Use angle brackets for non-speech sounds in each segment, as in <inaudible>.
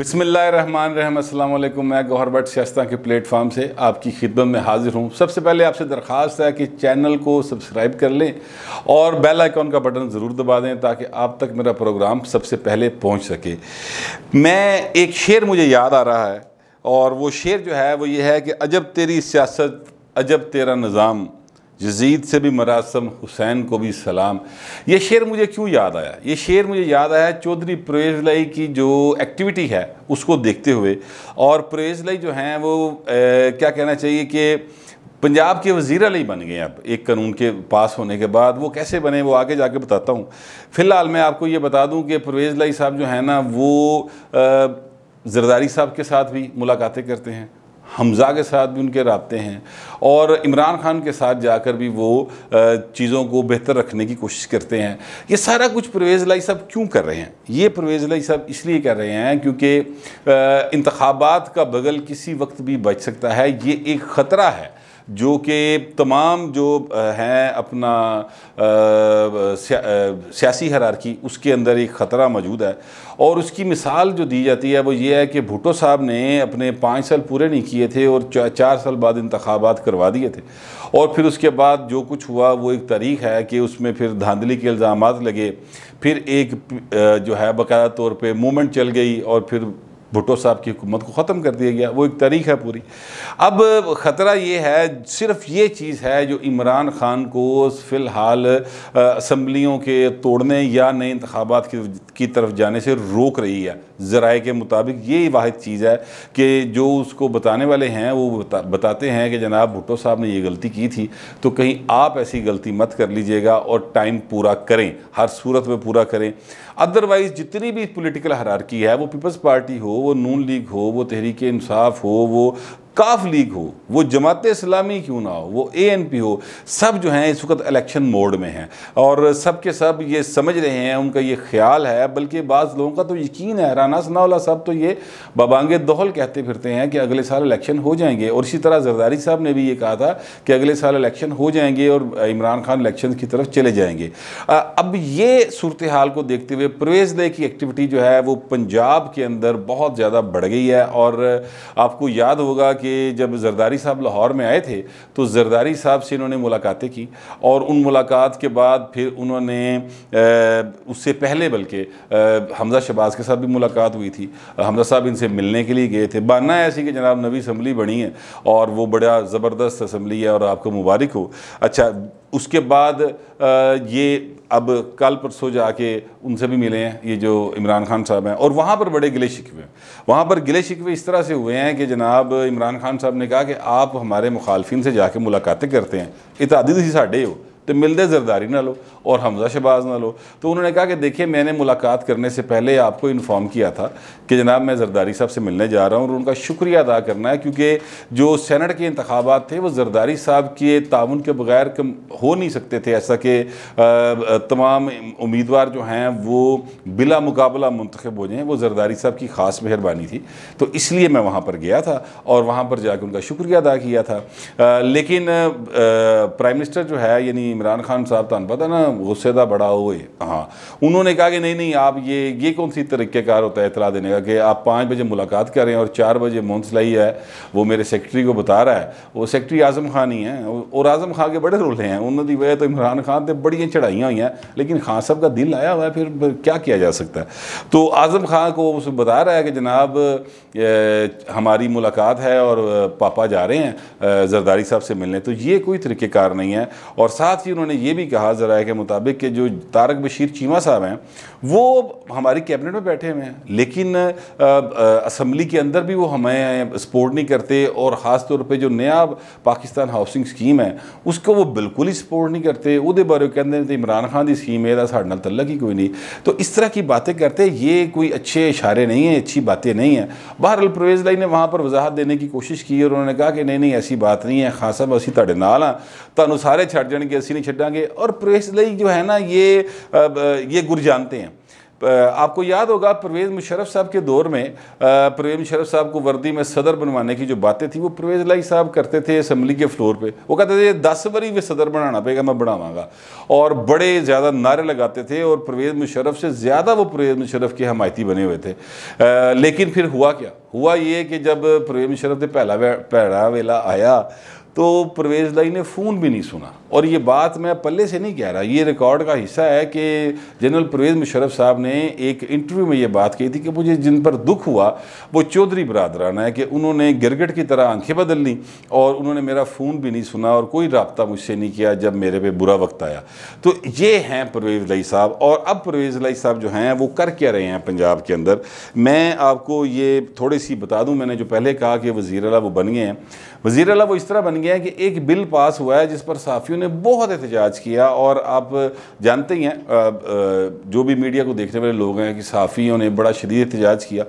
बिसमीम् अल्लाम मैं गौहर भट सियास्ता के प्लेटफार्म से आपकी खिदमत में हाज़िर हूँ सबसे पहले आपसे दरख्वास्त है कि चैनल को सब्सक्राइब कर लें और बेल आइकॉन का बटन ज़रूर दबा दें ताकि आप तक मेरा प्रोग्राम सबसे पहले पहुँच सके मैं एक शेर मुझे याद आ रहा है और वो शेर जो है वो ये है कि अजब तेरी सियासत अजब तेरा निज़ाम यजीद से भी मरासम हुसैन को भी सलाम ये शेर मुझे क्यों याद आया ये शेर मुझे याद आया चौधरी परेजलई की जो एक्टिविटी है उसको देखते हुए और परेजलई जो हैं वो ए, क्या कहना चाहिए कि पंजाब के वजीर अली बन गए अब एक कानून के पास होने के बाद वो कैसे बने वो आगे जाके बताता हूँ फ़िलहाल मैं आपको ये बता दूँ कि परवेज़ लाई साहब जो है ना वो जरदारी साहब के साथ भी मुलाकातें करते हैं हमजा के साथ भी उनके रबते हैं और इमरान खान के साथ जाकर भी वो चीज़ों को बेहतर रखने की कोशिश करते हैं ये सारा कुछ परवेज़ लाई साहब क्यों कर रहे हैं ये परवेज़ लाई साहब इसलिए कर रहे हैं क्योंकि इंतबात का बगल किसी वक्त भी बच सकता है ये एक ख़तरा है जो कि तमाम जो हैं अपना सियासी हरारकी उसके अंदर एक ख़तरा मौजूद है और उसकी मिसाल जो दी जाती है वो ये है कि भुटो साहब ने अपने पाँच साल पूरे नहीं किए थे और चार साल बाद इंतबात करवा दिए थे और फिर उसके बाद जो कुछ हुआ वो एक तारीख है कि उसमें फिर धांधली के इल्ज़ाम लगे फिर एक जो है बाकायदा तौर पर मूवमेंट चल गई और फिर भुटो साहब की हुकूमत को ख़त्म कर दिया गया वो एक तारीख है पूरी अब ख़तरा ये है सिर्फ ये चीज़ है जो इमरान ख़ान को फ़िलहाल असम्बलियों के तोड़ने या नए इंतबात की, की तरफ जाने से रोक रही है ज़राए के मुताबिक ये वाद चीज़ है कि जो उसको बताने वाले हैं वो बता, बताते हैं कि जनाब भुटो साहब ने ये गलती की थी तो कहीं आप ऐसी गलती मत कर लीजिएगा और टाइम पूरा करें हर सूरत में पूरा करें अदरवाइज़ जितनी भी पोलिटिकल हरारकी है वो पीपल्स पार्टी हो वो नून लीग हो वो तहरीक इंसाफ हो वो काफ लीग हो वो जमात इस्लामी क्यों ना हो वो ए एन पी हो सब जो हैं इस वक्त इलेक्शन मोड में हैं और सब के सब ये समझ रहे हैं उनका ये ख्याल है बल्कि बाज़ लोगों का तो यकीन है राना सनाउल्ला साहब तो ये बबांगे दोहल कहते फिरते हैं कि अगले साल इलेक्शन हो जाएंगे और इसी तरह जरदारी साहब ने भी ये कहा था कि अगले साल इलेक्शन हो जाएंगे और इमरान खान इलेक्शन की तरफ चले जाएंगे अब ये सूरत हाल को देखते हुए परवेज़ दे की एक्टिविटी जो है वो पंजाब के अंदर बहुत ज़्यादा बढ़ गई है और आपको याद होगा कि जब जरदारी साहब लाहौर में आए थे तो जरदारी साहब से इन्होंने मुलाकातें की और उन मुलाकात के बाद फिर उन्होंने उससे पहले बल्कि हमजा शबाज के साथ भी मुलाकात हुई थी हमजा साहब इनसे मिलने के लिए गए थे बानना ऐसी कि जनाब नबी असम्बली बनी है और वो बड़ा ज़बरदस्त असम्बली है और आपको मुबारक हो अच्छा उसके बाद ये अब कल परसों जाके उनसे भी मिले हैं ये जो इमरान खान साहब हैं और वहाँ पर बड़े गिले शिकवे वहाँ पर गिले शिकवे इस तरह से हुए हैं कि जनाब इमरान खान साहब ने कहा कि आप हमारे मुखालफिन से जाके मुलाकातें करते हैं इतादी तुम तो साढ़े हो तो मिलदे जरदारी ना लो और हमजा शहबाज ना लो तो उन्होंने कहा कि देखिए मैंने मुलाकात करने से पहले आपको इन्फॉर्म किया था कि जनाब मैं जरदारी साहब से मिलने जा रहा हूँ और उनका शुक्रिया अदा करना है क्योंकि जो सैनट के इंतबात थे वो जरदारी साहब के ताउन के बगैर हो नहीं सकते थे ऐसा कि तमाम उम्मीदवार जो हैं वो बिला मुकाबला मंतखब हो जाएँ वो जरदारी साहब की ख़ास मेहरबानी थी तो इसलिए मैं वहाँ पर गया था और वहाँ पर जाकर उनका शुक्रिया अदा किया था लेकिन प्राइम मिनिस्टर जो है यानी इमरान खान साहब तुम पता ना गुस्से का बड़ा हो हाँ उन्होंने कहा कि नहीं नहीं आप ये ये कौन सी तरीक़ेकार होता है इतला देने का कि आप पाँच बजे मुलाकात करें और चार बजे मुंसलाई है वो मेरे सेक्रेटरी को बता रहा है वो सेक्रेटरी आजम खान ही है और आजम खान के बड़े रोले हैं उन्होंने वजह तो इमरान खान तो बड़ी चढ़ाइयाँ हुई हैं लेकिन खान साहब का दिल आया हुआ है फिर क्या किया जा सकता है तो आजम खान को उसमें बता रहा है कि जनाब हमारी मुलाकात है और पापा जा रहे हैं जरदारी साहब से मिलने तो ये कोई तरीक़ेकार नहीं है और साथ साथ ही उन्होंने ये भी कहा जराए के मुताबिक कि जो तारक बशीर चीमा साहब हैं वो हमारी कैबिनेट में बैठे हुए हैं लेकिन असम्बली के अंदर भी वो हमें सपोर्ट नहीं करते और ख़ास तौर पर जो नया पाकिस्तान हाउसिंग स्कीम है उसको वो बिल्कुल ही सपोर्ट नहीं करते वो बारे कहते तो इमरान खान की स्कीम है साढ़े नलक ही कोई नहीं तो इस तरह की बातें करते ये कोई अच्छे इशारे नहीं हैं अच्छी बातें नहीं हैं बहर अलप्रवेज लाई ने वहाँ पर वजाहत देने की कोशिश की और उन्होंने कहा कि नहीं नहीं ऐसी बात नहीं है खासा साहब असी नाल हाँ तो सारे छड़ जाएंगे ਅਸੀਂ ਨਹੀਂ ਛੱਡਾਂਗੇ ਔਰ ਪ੍ਰੈਸ ਲਈ ਜੋ ਹੈ ये गुर जानते हैं आपको याद होगा परवेज़ मुशरफ साहब के दौर में परवेज़ मुशरफ साहब को वर्दी में सदर बनवाने की जो बातें थी वो परवेज़ लाई साहब करते थे असम्बली के फ्लोर पे वो कहते थे दस बरी में सदर बनाना पेगा मैं बनावांगा और बड़े ज़्यादा नारे लगाते थे और परवेज़ मुशरफ से ज़्यादा वो परवेज़ मुशरफ के हमायती बने हुए थे लेकिन फिर हुआ क्या हुआ ये कि जब परवेज़ मुशरफ ने पहला पहला वेला आया तो परवेज़ लाई ने फ़ोन भी नहीं सुना और ये बात मैं पल्ले से नहीं कह रहा ये रिकॉर्ड का हिस्सा है कि जनरल परवेज़ मुशरफ साहब ने एक इंटरव्यू में ये बात कही थी कि मुझे जिन पर दुख हुआ वो चौधरी बरदराना है कि उन्होंने गिरगट की तरह आंखें बदल ली और उन्होंने मेरा फ़ोन भी नहीं सुना और कोई रबता मुझसे नहीं किया जब मेरे पे बुरा वक्त आया तो ये हैं परवेज़ लाई साहब और अब परवेज़ लाई साहब जो हैं वो कर क्या रहे हैं पंजाब के अंदर मैं आपको ये थोड़ी सी बता दूँ मैंने जो पहले कहा कि वज़ी अला वो बन गए हैं वज़ी अला वो इस तरह बन गया है कि एक बिल पास हुआ है जिस पर साफियों ने बहुत एहतजाज किया और आप जानते ही हैं जो भी मीडिया को देखने वाले लोग हैं कि साफियों ने बड़ा शदीद एहतजाज किया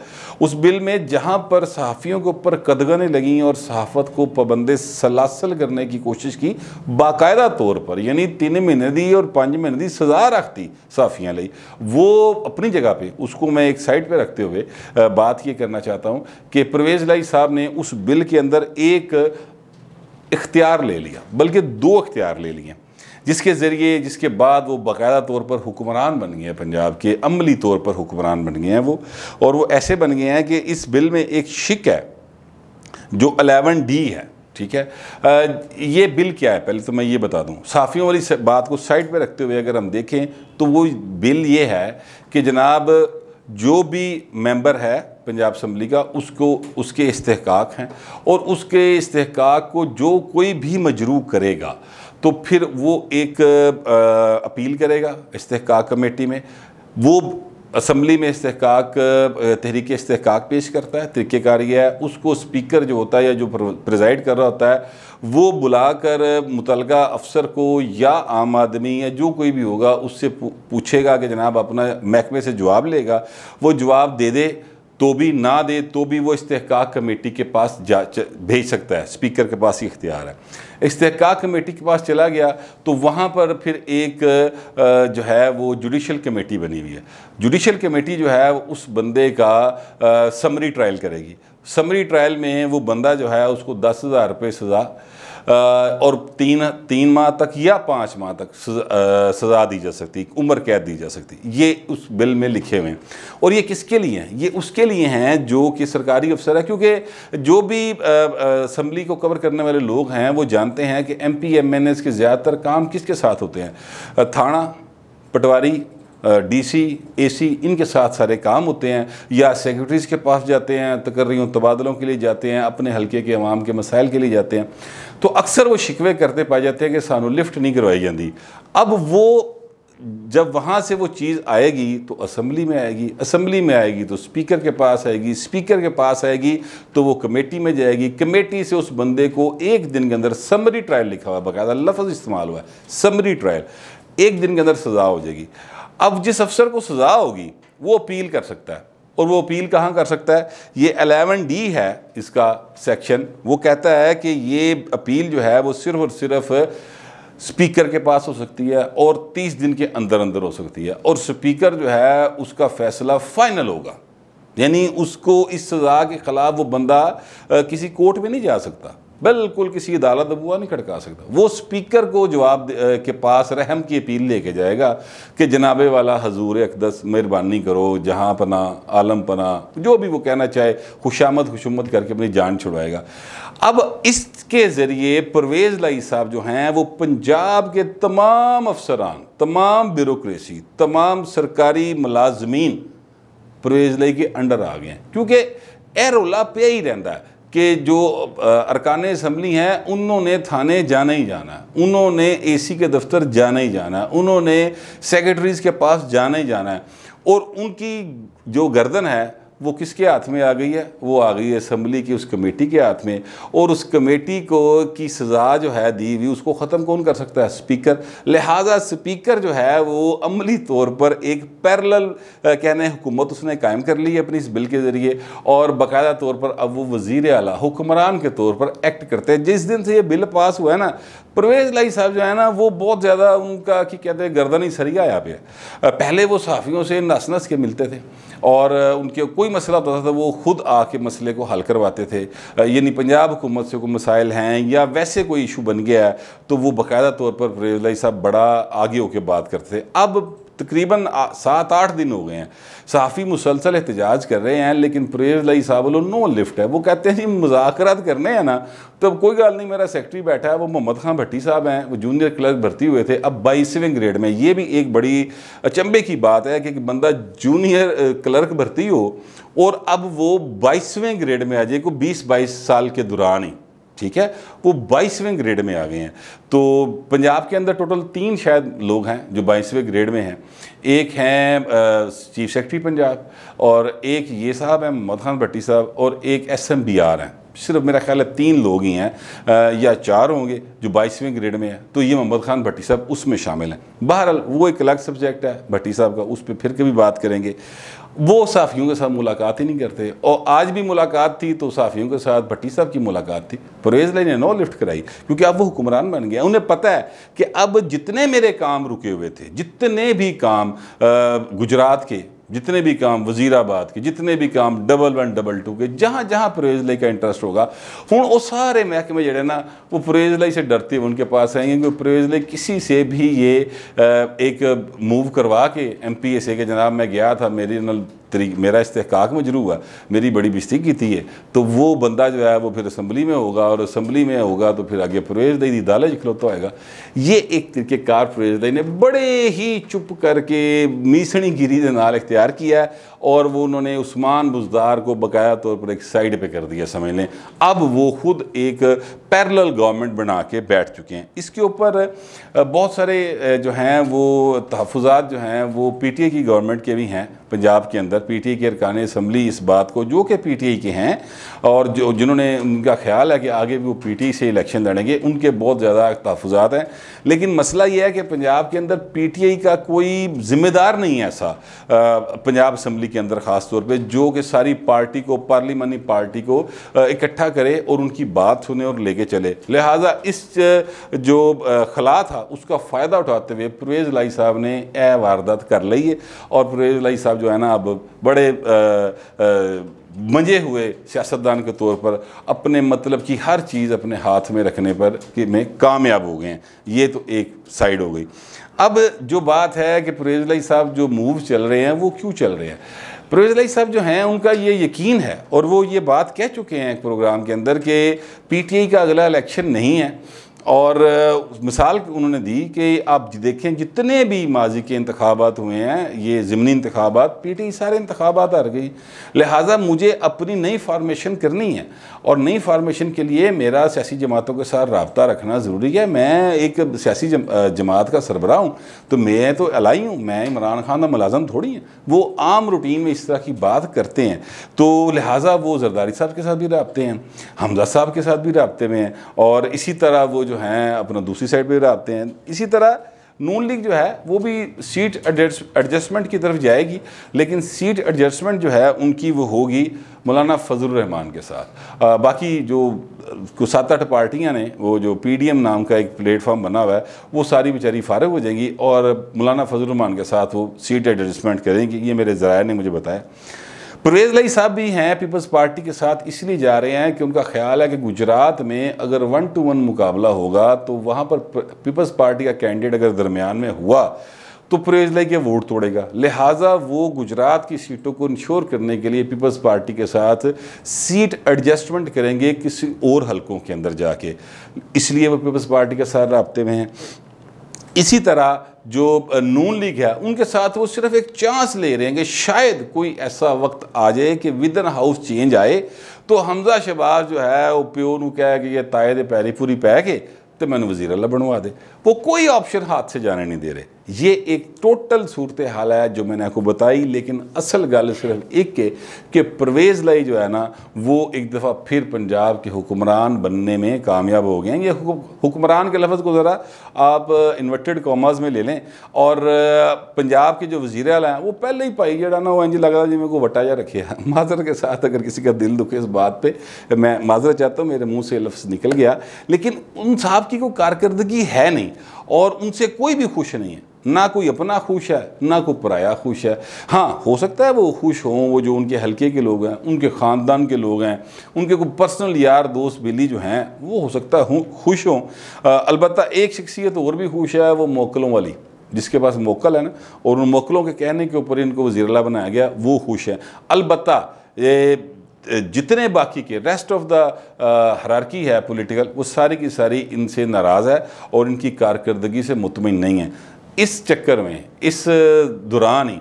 उस बिल में जहाँ पर सहाफ़ियों के ऊपर कदगने लगी और सहाफ़त को पाबंद सलासल करने की कोशिश की बाकायदा तौर पर यानी तीन महीने दी और पाँच महीने दी सज़ा रखती साफियाँ ली वो अपनी जगह पर उसको मैं एक साइड पर रखते हुए बात ये करना चाहता हूँ कि परवेज़ लाई साहब ने उस बिल के अंदर एक इख्तियार ले लिया बल्कि दो अख्तियार ले लिए जिसके ज़रिए जिसके बाद वो बाकायदा तौर पर हुक्मरान बन गए हैं पंजाब के अमली तौर पर हुक्मरान बन गए हैं वो और वो ऐसे बन गए हैं कि इस बिल में एक शिक है जो अलेवन डी है ठीक है आ, ये बिल क्या है पहले तो मैं ये बता दूँ साफ़ियों वाली बात को साइड पर रखते हुए अगर हम देखें तो वो बिल ये है कि जनाब जो भी मेम्बर है पंजाब असम्बली का उसको उसके इस्तेकाक हैं और उसके इस्तेकाक को जो कोई भी मजरू करेगा तो फिर वो एक आ, अपील करेगा इस्तेकाक कमेटी में वो असम्बली में इस्तेकाक तहरीक इस्तेकाक पेश करता है तरीक़ेकार यह है उसको स्पीकर जो होता है या जो प्रजाइड कर रहा होता है वो बुलाकर मुतल अफसर को या आम आदमी या जो कोई भी होगा उससे पूछेगा कि जनाब अपना महकमे से जवाब लेगा वो जवाब दे दे तो भी ना दे तो भी वो इस्तेक कमेटी के पास जा भेज सकता है स्पीकर के पास ही इख्तियार है इस्तेक कमेटी के पास चला गया तो वहाँ पर फिर एक जो है वो जुडिशल कमेटी बनी हुई है जुडिशल कमेटी जो है उस बंदे का समरी ट्रायल करेगी समरी ट्रायल में वो बंदा जो है उसको दस हज़ार रुपये सज़ा और तीन तीन माह तक या पाँच माह तक सज़ा दी जा सकती उम्र कैद दी जा सकती ये उस बिल में लिखे हुए हैं और ये किसके लिए हैं ये उसके लिए हैं जो कि सरकारी अफसर है क्योंकि जो भी असम्बली को कवर करने वाले लोग हैं वो जानते हैं कि M P M N S के ज़्यादातर काम किसके साथ होते हैं थाना पटवारी डीसी एसी इनके साथ सारे काम होते हैं या सेक्रेटरीज़ के पास जाते हैं तकर्रियों तबादलों के लिए जाते हैं अपने हलके के अवाम के मसाइल के लिए जाते हैं तो अक्सर वो शिकवे करते पाए जाते हैं कि सानू लिफ्ट नहीं करवाई जाती अब वो जब वहाँ से वो चीज़ आएगी तो असम्बली में आएगी असम्बली में आएगी तो स्पीकर के पास आएगी स्पीकर के पास आएगी तो वो कमेटी में जाएगी कमेटी से उस बंदे को एक दिन के अंदर समरी ट्रायल लिखा हुआ बाकायदा लफ्ज़ इस्तेमाल हुआ है समरी ट्रायल एक दिन के अंदर सज़ा हो जाएगी अब जिस अफसर को सज़ा होगी वो अपील कर सकता है और वो अपील कहाँ कर सकता है ये अलेवन डी है इसका सेक्शन वो कहता है कि ये अपील जो है वो सिर्फ और सिर्फ स्पीकर के पास हो सकती है और 30 दिन के अंदर अंदर हो सकती है और स्पीकर जो है उसका फैसला फाइनल होगा यानी उसको इस सज़ा के ख़िलाफ़ वो बंदा किसी कोर्ट में नहीं जा सकता बिल्कुल किसी अदालत अबुआ नहीं खड़का सकता वो स्पीकर को जवाब के पास रहम की अपील लेके जाएगा कि जनाबे वाला हजूर अकदस मेहरबानी करो जहाँ पना आलम पना जो भी वो कहना चाहे खुशामद खुशमत करके अपनी जान छुड़वाएगा अब इसके ज़रिए परवेज़ लाई साहब जो हैं वो पंजाब के तमाम अफसरान तमाम ब्यूरोसी तमाम सरकारी मुलाजमीन परवेज़ लाई के अंडर आ गए हैं क्योंकि ए रौला पे ही रहता है कि जो अरकान इसम्बली हैं उन्होंने थाने जाना ही जाना है उन्होंने ए सी के दफ्तर जाना ही जाना है उन्होंने सेक्रेटरीज़ के पास जाना ही जाना है और उनकी जो गर्दन है वो किसके हाथ में आ गई है वो आ गई है असम्बली की उस कमेटी के हाथ में और उस कमेटी को की सज़ा जो है दी हुई उसको ख़त्म कौन कर सकता है स्पीकर लिहाजा स्पीकर जो है वो अमली तौर पर एक पैरल कहने हुकूमत उसने कायम कर ली है अपनी इस बिल के ज़रिए और बाकायदा तौर पर अब वो वज़ी अला हुक्मरान के तौर पर एक्ट करते हैं जिस दिन से ये बिल पास हुआ है ना परवेज़ लाई साहब जो है ना वो बहुत ज़्यादा उनका कि कहते हैं गर्दन ही सरिया यहाँ पे पहले वो सहाफ़ियों से नस नस के मिलते थे और उनके कोई मसला होता था तो वो खुद आके मसले को हल करवाते थे यानी पंजाब हुकूमत से कोई मसाइल हैं या वैसे कोई इशू बन गया है तो वो बाकायदा तौर पर परवेज साहब बड़ा आगे होकर बात करते थे अब तकरीबन सात आठ दिन हो गए हैं सहाफ़ी मुसलसल एहतजाज कर रहे हैं लेकिन परेज लई साहब नो लिफ्ट है वो कहते हैं जी मुजात करने हैं ना तो कोई गल नहीं मेरा सेक्रेटरी बैठा है वो मोहम्मद खान भट्टी साहब हैं वो जूनियर क्लर्क भर्ती हुए थे अब बाईसवें ग्रेड में ये भी एक बड़ी अचंबे की बात है कि बंदा जूनियर क्लर्क भर्ती हो और अब वो बाईसवें ग्रेड में आ जाए को बीस बाईस साल के दौरान ही ठीक है वो बाईसवें ग्रेड में आ गए हैं तो पंजाब के अंदर टोटल तीन शायद लोग हैं जो बाईसवें ग्रेड में हैं एक हैं चीफ सेक्रेटरी पंजाब और एक ये साहब हैं मोहम्मद खान भट्टी साहब और एक एस एम बी आर हैं सिर्फ मेरा ख्याल है तीन लोग ही हैं या चार होंगे जो बाईसवें ग्रेड में है तो ये मोहम्मद खान भट्टी साहब उसमें शामिल हैं बहरहाल वो एक अलग सब्जेक्ट है भट्टी साहब का उस पर फिर कभी बात करेंगे वो साफ़ियों के साथ मुलाकात ही नहीं करते और आज भी मुलाकात थी तो साफ़ियों के साथ भट्टी साहब की मुलाकात थी परवेज़ ने नौ लिफ्ट कराई क्योंकि अब वो हुक्मरान बन गया उन्हें पता है कि अब जितने मेरे काम रुके हुए थे जितने भी काम गुजरात के जितने भी काम वजीराबाद के जितने भी काम डबल वन डबल टू के जहाँ जहाँ परहेज लाई का इंटरेस्ट होगा हूँ वो सारे महकमे जड़े ना वो परहेज लाई से डरते हुए उनके पास आएंगे क्योंकि परहेज लाई किसी से भी ये एक मूव करवा के एम पी ए से के जनाब मैं गया था मेरे तरीक मेरा इस्तेकाक मजरू हुआ मेरी बड़ी बिस्ती की थी है तो वो बंदा जो है वो फिर असम्बली में होगा और असम्बली में होगा तो फिर आगे परवेजदई की दालच खिलौता आएगा ये एक तरीके कार दई ने बड़े ही चुप करके मीसणी गिरी के नाल इख्तियार किया और वो उन्होंने उस्मान बुजदार को बकाया तौर पर एक साइड पर कर दिया समझ लें अब वो खुद एक पैरल गवर्नमेंट बना के बैठ चुके हैं इसके ऊपर बहुत सारे जो हैं वो तहफात जो हैं वो पी टी ए की गवर्नमेंट के भी हैं पंजाब के अंदर पी टी आई के अरकान इसम्बली इस बात को जो कि पी टी आई के हैं और जो जिन्होंने उनका ख्याल है कि आगे भी वो पी टी आई से इलेक्शन लड़ेंगे उनके बहुत ज़्यादा तहफात हैं लेकिन मसला यह है कि पंजाब के अंदर पी टी आई का कोई ज़िम्मेदार नहीं है ऐसा पंजाब असम्बली के अंदर ख़ास तौर पर जो कि सारी पार्टी को पार्लिमानी पार्टी को इकट्ठा करे और उनकी बात सुने और लेके चले लिहाजा इस जो खला था उसका फ़ायदा उठाते हुए परवेज़ लाई साहब ने ए वारदात कर ली है और परवेज़ लाई साहब जो है ना अब बड़े मंजे हुए सियासतदान के तौर पर अपने मतलब की हर चीज़ अपने हाथ में रखने पर कि में कामयाब हो गए हैं ये तो एक साइड हो गई अब जो बात है कि प्रेजलाई साहब जो मूव चल रहे हैं वो क्यों चल रहे हैं परवेज लाई साहब जो हैं उनका ये यकीन है और वो ये बात कह चुके हैं एक प्रोग्राम के अंदर कि पी का अगला इलेक्शन नहीं है और मिसाल उन्होंने दी कि आप देखें जितने भी माजी के इंतबात हुए हैं ये ज़मनी इंतबात पी टी सारे इंतबात हार गई लिहाजा मुझे अपनी नई फार्मेशन करनी है और नई फार्मेशन के लिए मेरा सियासी जमातों के साथ रबता रखना ज़रूरी है मैं एक सियासी जम, जमात का सरबराह हूँ तो मैं तो अलाई हूँ मैं इमरान खान का मुलाजम थोड़ी हैं वो आम रूटीन में इस तरह की बात करते हैं तो लिहाजा वो जरदारी साहब के साथ भी रबते हैं हमजा साहब के साथ भी रबते में हैं और इसी तरह वो जो हैं अपना दूसरी साइड पर आते हैं इसी तरह नून लीग जो है वो भी सीट एडजस्टमेंट की तरफ जाएगी लेकिन सीट एडजस्टमेंट जो है उनकी वो होगी मौलाना फजल रहमान के साथ आ, बाकी जो कुछ सात आठ पार्टियां ने वो जो पीडीएम नाम का एक प्लेटफॉर्म बना हुआ है वो सारी बेचारी फारग हो जाएंगी और मौलाना फजल रहमान के साथ वो सीट एडजस्टमेंट करेंगी ये मेरे ज़राए ने मुझे बताया परवेज लई साहब भी हैं पीपल्स पार्टी के साथ इसलिए जा रहे हैं कि उनका ख्याल है कि गुजरात में अगर वन टू वन मुकाबला होगा तो वहाँ पर पीपल्स पार्टी का कैंडिडेट अगर दरमियान में हुआ तो परवेज लई के वोट तोड़ेगा लिहाजा वो गुजरात की सीटों को इंश्योर करने के लिए पीपल्स पार्टी के साथ सीट एडजस्टमेंट करेंगे किसी और हलकों के अंदर जाके इसलिए वो पीपल्स पार्टी के साथ रबते में हैं इसी तरह जो नून लीग है उनके साथ वो सिर्फ एक चांस ले रहे हैं कि शायद कोई ऐसा वक्त आ जाए कि विदन हाउस चेंज आए तो हमजा शहबाज जो है वो प्यो न कह ਕਿ ये ताए दे पैरी पूरी पै के तो ਮੈਨੂੰ वजीर ਅੱਲਾ बनवा दे वो कोई ऑप्शन हाथ से जाने नहीं दे रहे ये एक टोटल सूरत हाल है जो मैंने आपको बताई लेकिन असल गल सिर्फ एक के कि परवेज़ लाई जो है ना वो एक दफ़ा फिर पंजाब के हुक्मरान बनने में कामयाब हो गए हैं ये हुक्मरान के लफ्ज़ को ज़रा आप इन्वर्टेड कॉमर्स में ले लें और पंजाब के जो वजीर अल हैं वो पहले ही पाई जड़ा ना वो इंज जी मेरे को वटा जा रखे <laughs> माजर के साथ अगर किसी का दिल दुखे इस बात पर मैं माजर चाहता हूँ मेरे मुँह से लफ्ज़ निकल गया लेकिन उन साहब की कोई कारकर्दगी है नहीं और उनसे कोई भी खुश नहीं है ना कोई अपना खुश है ना कोई पराया खुश है हाँ हो सकता है वो खुश हों वो जो उनके हलके के लोग हैं उनके ख़ानदान के लोग हैं उनके कोई पर्सनल यार दोस्त बिली जो हैं वो हो सकता है खुश हों अलबत्त एक शख्सियत और भी खुश है वो मोकलों वाली जिसके पास मोकल है ना और उन मोकलों के कहने के ऊपर इनको वजीरला बनाया गया वो खुश है अलबत्त ये जितने बाकी के रेस्ट ऑफ द हरारकी है पॉलिटिकल वो सारी की सारी इनसे नाराज़ है और इनकी कारकर्दगी से मुतमिन नहीं है इस चक्कर में इस दौरान ही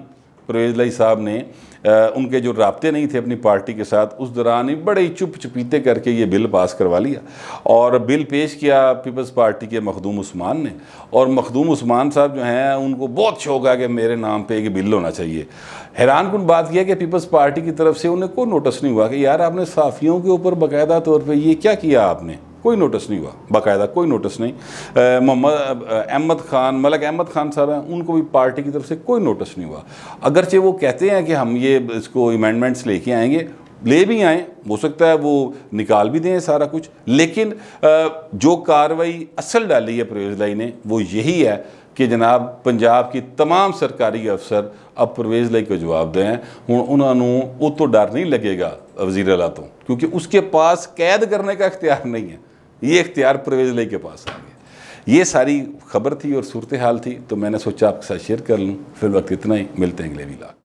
परवेज लाई साहब ने उनके जो रबते नहीं थे अपनी पार्टी के साथ उस दौरान ही बड़े चुप चुपीते करके ये बिल पास करवा लिया और बिल पेश किया पीपल्स पार्टी के मखदूम उस्मान ने और मखदूम उस्मान साहब जो हैं उनको बहुत शौक है कि मेरे नाम पर एक बिल होना चाहिए हैरान कन बात यह कि पीपल्स पार्टी की तरफ से उन्हें कोई नोटिस नहीं हुआ कि यार आपने साफियों के ऊपर बाकायदा तौर पर यह क्या किया आपने कोई नोटिस नहीं हुआ बाकायदा कोई नोटिस नहीं मोहम्मद अहमद खान मलक अहमद खान साहब हैं उनको भी पार्टी की तरफ से कोई नोटिस नहीं हुआ अगरचे वो कहते हैं कि हम ये इसको अमेंडमेंट्स लेके आएंगे ले भी आएँ हो सकता है वो निकाल भी दें सारा कुछ लेकिन जो कार्रवाई असल डाली है प्रवेश लाई ने वो यही है कि जनाब पंजाब की तमाम सरकारी अफसर अब प्रवेश लाई को जवाब दें हूँ उन्होंने वो तो डर नहीं लगेगा वजीर अला तो क्योंकि उसके पास कैद करने का इख्तियार नहीं है ये इख्तियार परवेज लई के पास आ गया ये सारी खबर थी और सूरत हाल थी तो मैंने सोचा आपके साथ शेयर कर लूँ फिर वक्त इतना ही मिलते हैं अगले वीला